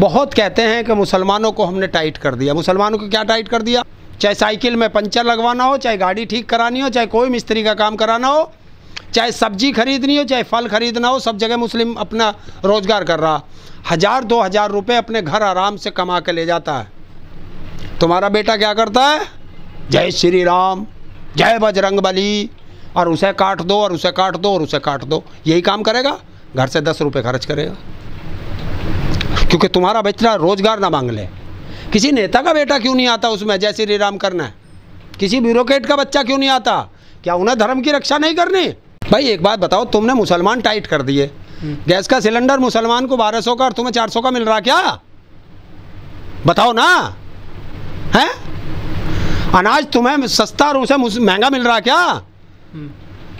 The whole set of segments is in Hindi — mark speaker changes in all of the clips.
Speaker 1: बहुत कहते हैं कि मुसलमानों को हमने टाइट कर दिया मुसलमानों को क्या टाइट कर दिया चाहे साइकिल में पंचर लगवाना हो चाहे गाड़ी ठीक करानी हो चाहे कोई मिस्त्री का काम कराना हो चाहे सब्जी खरीदनी हो चाहे फल खरीदना हो सब जगह मुस्लिम अपना रोज़गार कर रहा हज़ार दो हज़ार रुपये अपने घर आराम से कमा के ले जाता है तुम्हारा बेटा क्या करता है जय श्री राम जय बजरंग बली और उसे काट दो और उसे काट दो और उसे काट दो यही काम करेगा घर से दस रुपये खर्च करेगा क्योंकि तुम्हारा बच्चा रोजगार ना मांग ले किसी नेता का बेटा क्यों नहीं आता उसमें जय श्री राम करना किसी ब्यूरोक्रेट का बच्चा क्यों नहीं आता क्या उन्हें धर्म की रक्षा नहीं करनी भाई एक बात बताओ तुमने मुसलमान टाइट कर दिए हम्म। गैस का सिलेंडर मुसलमान को बारह सौ का और तुम्हें चार सौ का मिल रहा क्या बताओ ना है अनाज तुम्हें सस्ता और उसे महंगा मिल रहा क्या हम्म।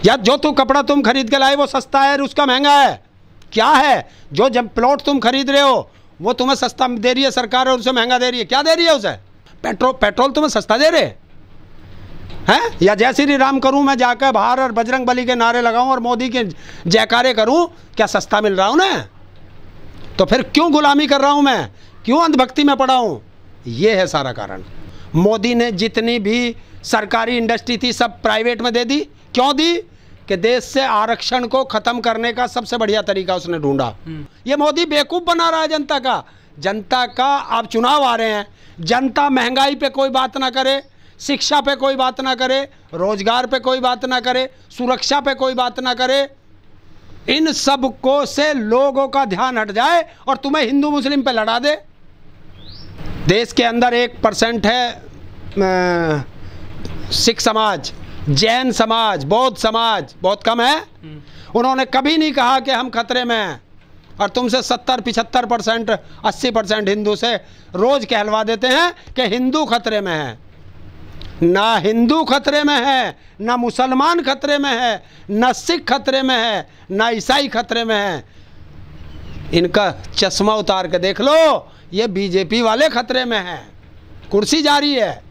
Speaker 1: या जो तू कपड़ा तुम खरीद के लाए वो सस्ता है और उसका महंगा है क्या है जो जब प्लॉट तुम खरीद रहे हो वो तुम्हें सस्ता दे रही है सरकार और उसे महंगा दे रही है क्या दे रही है उसे पेट्रोल पेट्रोल तुम्हें सस्ता दे रहे हैं या जय श्री राम करूं मैं जाकर बाहर और बजरंग बली के नारे लगाऊं और मोदी के जयकारे करूं क्या सस्ता मिल रहा हूं ना तो फिर क्यों गुलामी कर रहा हूं मैं क्यों अंधभक्ति में पड़ा हूं ये है सारा कारण मोदी ने जितनी भी सरकारी इंडस्ट्री थी सब प्राइवेट में दे दी क्यों दी कि देश से आरक्षण को खत्म करने का सबसे बढ़िया तरीका उसने ढूंढा हम्म। ये मोदी बेवकूफ़ बना रहा है जनता का जनता का आप चुनाव आ रहे हैं जनता महंगाई पे कोई बात ना करे शिक्षा पे कोई बात ना करे रोजगार पे कोई बात ना करे सुरक्षा पे कोई बात ना करे इन सब को से लोगों का ध्यान हट जाए और तुम्हें हिंदू मुस्लिम पे लड़ा दे देश के अंदर एक परसेंट है सिख समाज जैन समाज बौद्ध समाज बहुत कम है हम्म। उन्होंने कभी नहीं कहा कि हम खतरे में हैं और तुमसे सत्तर पिछहत्तर परसेंट अस्सी परसेंट हिंदू से रोज़ कहलवा देते हैं कि हिंदू खतरे में है ना हिंदू खतरे में है ना मुसलमान खतरे में है ना सिख खतरे में है ना ईसाई खतरे में है इनका चश्मा उतार के देख लो ये बीजेपी वाले खतरे में है कुर्सी जारी है